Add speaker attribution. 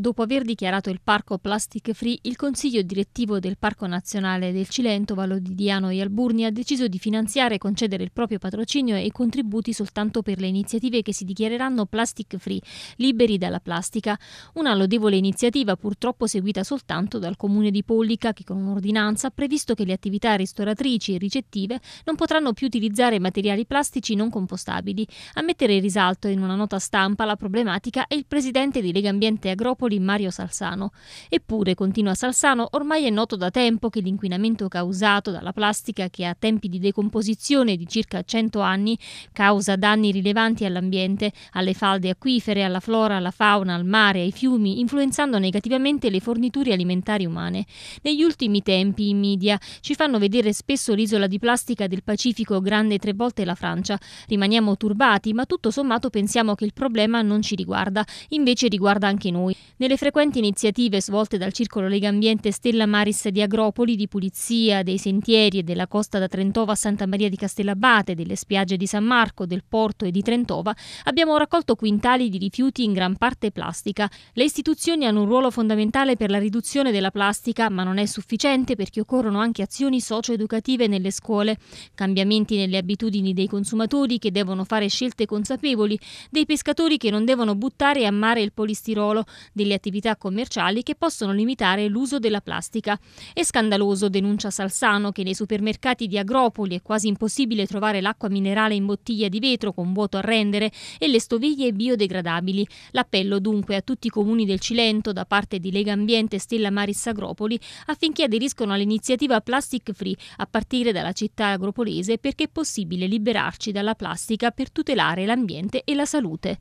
Speaker 1: Dopo aver dichiarato il parco plastic free, il consiglio direttivo del Parco Nazionale del Cilentovalo di Diano e Alburni ha deciso di finanziare e concedere il proprio patrocinio e i contributi soltanto per le iniziative che si dichiareranno plastic free, liberi dalla plastica. Una lodevole iniziativa purtroppo seguita soltanto dal comune di Pollica che con un'ordinanza ha previsto che le attività ristoratrici e ricettive non potranno più utilizzare materiali plastici non compostabili. A mettere in risalto in una nota stampa la problematica è il presidente di Lega Ambiente Agropoli Napoli Mario Salsano. Eppure, continua Salsano, ormai è noto da tempo che l'inquinamento causato dalla plastica che ha tempi di decomposizione di circa 100 anni causa danni rilevanti all'ambiente, alle falde acquifere, alla flora, alla fauna, al mare, ai fiumi, influenzando negativamente le forniture alimentari umane. Negli ultimi tempi i media ci fanno vedere spesso l'isola di plastica del Pacifico grande tre volte la Francia. Rimaniamo turbati, ma tutto sommato pensiamo che il problema non ci riguarda, invece riguarda anche noi. Nelle frequenti iniziative svolte dal Circolo Lega Ambiente Stella Maris di Agropoli di pulizia dei sentieri e della costa da Trentova a Santa Maria di Castellabate, delle spiagge di San Marco, del Porto e di Trentova, abbiamo raccolto quintali di rifiuti in gran parte plastica. Le istituzioni hanno un ruolo fondamentale per la riduzione della plastica, ma non è sufficiente perché occorrono anche azioni socio-educative nelle scuole, cambiamenti nelle abitudini dei consumatori che devono fare scelte consapevoli, dei pescatori che non devono buttare a mare il polistirolo, delle le attività commerciali che possono limitare l'uso della plastica. È scandaloso, denuncia Salsano, che nei supermercati di Agropoli è quasi impossibile trovare l'acqua minerale in bottiglia di vetro con vuoto a rendere e le stoviglie biodegradabili. L'appello dunque a tutti i comuni del Cilento da parte di Lega Ambiente e Stella Maris Agropoli affinché aderiscono all'iniziativa Plastic Free a partire dalla città agropolese perché è possibile liberarci dalla plastica per tutelare l'ambiente e la salute.